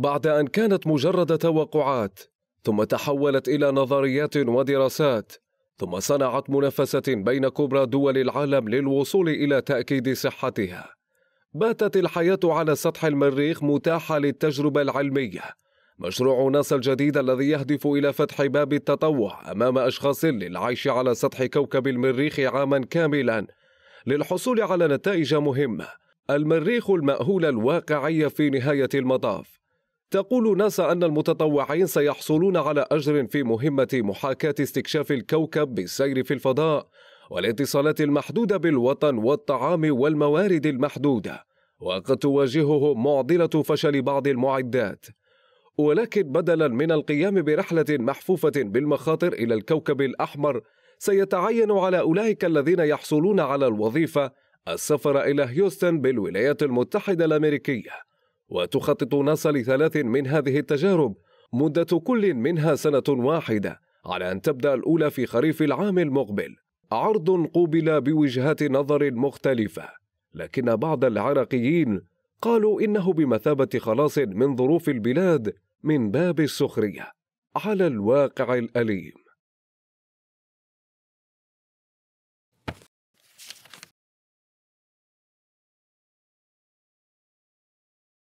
بعد أن كانت مجرد توقعات ثم تحولت إلى نظريات ودراسات ثم صنعت منافسة بين كبرى دول العالم للوصول إلى تأكيد صحتها باتت الحياة على سطح المريخ متاحة للتجربة العلمية مشروع ناسا الجديد الذي يهدف إلى فتح باب التطوع أمام أشخاص للعيش على سطح كوكب المريخ عاما كاملا للحصول على نتائج مهمة المريخ المأهول الواقعي في نهاية المطاف تقول ناسا أن المتطوعين سيحصلون على أجر في مهمة محاكاة استكشاف الكوكب بالسير في الفضاء والاتصالات المحدودة بالوطن والطعام والموارد المحدودة وقد تواجهه معضلة فشل بعض المعدات ولكن بدلا من القيام برحلة محفوفة بالمخاطر إلى الكوكب الأحمر سيتعين على أولئك الذين يحصلون على الوظيفة السفر إلى هيوستن بالولايات المتحدة الأمريكية وتخطط ناسا لثلاث من هذه التجارب مدة كل منها سنة واحدة على أن تبدأ الأولى في خريف العام المقبل عرض قوبل بوجهات نظر مختلفة لكن بعض العراقيين قالوا إنه بمثابة خلاص من ظروف البلاد من باب السخرية على الواقع الأليم